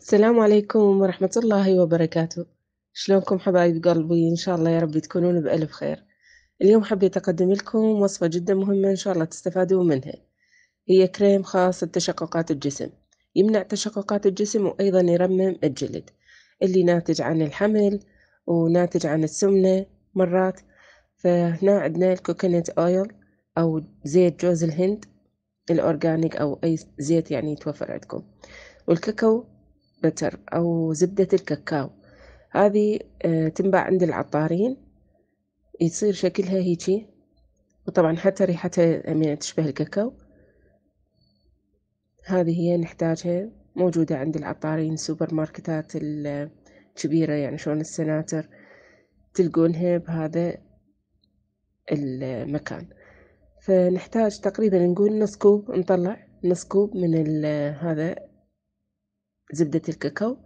السلام عليكم ورحمة الله وبركاته شلونكم حبايب قلبي إن شاء الله يا رب تكونون بألف خير اليوم حبيت أقدم لكم وصفة جدا مهمة إن شاء الله تستفادون منها هي كريم خاص لتشققات الجسم يمنع تشققات الجسم وأيضا يرمم الجلد اللي ناتج عن الحمل وناتج عن السمنة مرات فهنا عندنا الكوكونات اويل أو زيت جوز الهند الأورجانيك أو أي زيت يعني يتوفر عندكم والكاكاو بتر أو زبدة الكاكاو هذه آه، تنباع عند العطارين يصير شكلها هيجي وطبعا حتى ريحتها يعني تشبه الكاكاو هذه هي نحتاجها موجودة عند العطارين سوبر ماركتات الكبيرة يعني شلون السناتر تلقونها بهذا المكان فنحتاج تقريبا نقول نص كوب نطلع نص كوب من هذا زبدة الكاكاو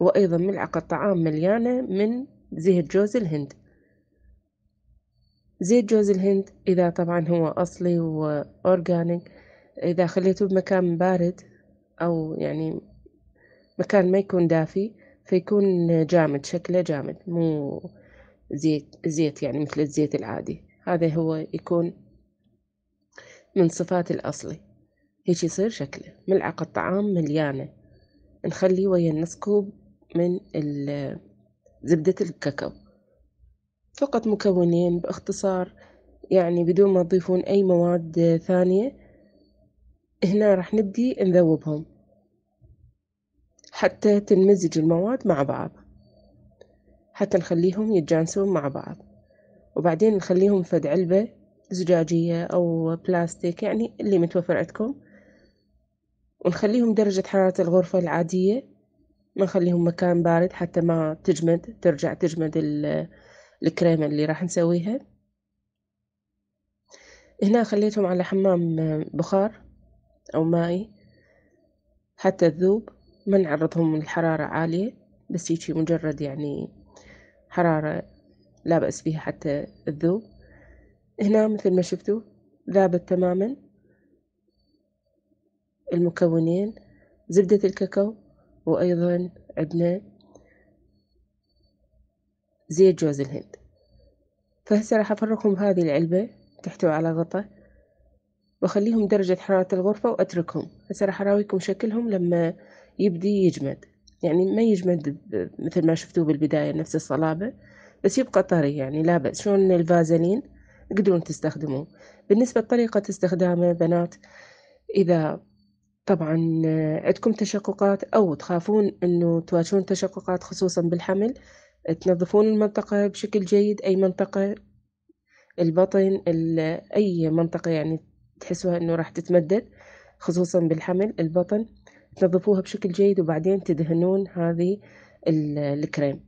وأيضا ملعقة طعام مليانة من زيت جوز الهند زيت جوز الهند إذا طبعا هو أصلي وأورجانيك إذا خليته بمكان بارد أو يعني مكان ما يكون دافي فيكون جامد شكله جامد مو زيت زيت يعني مثل الزيت العادي هذا هو يكون من صفات الأصلي هيك يصير شكله ملعقة طعام مليانة نخلي ويا كوب من زبدة الكاكاو فقط مكونين باختصار يعني بدون ما تضيفون أي مواد ثانية هنا راح نبدي نذوبهم حتى تنمزج المواد مع بعض حتى نخليهم يتجانسون مع بعض وبعدين نخليهم فد علبة زجاجية أو بلاستيك يعني اللي متوفر عندكم ونخليهم درجة حرارة الغرفة العادية ما نخليهم مكان بارد حتى ما تجمد ترجع تجمد الكريمة اللي راح نسويها هنا خليتهم على حمام آه، بخار أو مائي حتى تذوب ما نعرضهم للحرارة عالية بس هيجي مجرد يعني حرارة لا بأس بها حتى تذوب هنا مثل ما شفتوا ذابت تماما المكونين زبدة الكاكاو وأيضا عندنا زيت جوز الهند فهسه راح أفرغهم هذه العلبة تحتوي على غطاء وأخليهم درجة حرارة الغرفة وأتركهم هسه راح أراويكم شكلهم لما يبدي يجمد يعني ما يجمد مثل ما شفتوه بالبداية نفس الصلابة بس يبقى طري يعني لا بأس شلون الفازلين تقدرون تستخدموه بالنسبة لطريقة استخدامه بنات إذا طبعا آه، عندكم تشققات أو تخافون أنه تواجهون تشققات خصوصا بالحمل تنظفون المنطقة بشكل جيد أي منطقة البطن أي منطقة يعني تحسوها أنه راح تتمدد خصوصا بالحمل البطن تنظفوها بشكل جيد وبعدين تدهنون هذه الكريم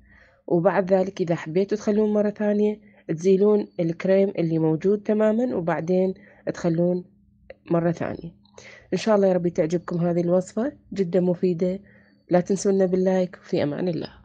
وبعد ذلك إذا حبيتوا تخلون مرة ثانية تزيلون الكريم اللي موجود تماما وبعدين تخلون مرة ثانية إن شاء الله يا ربي تعجبكم هذه الوصفة جدا مفيدة لا تنسونا باللايك في أمان الله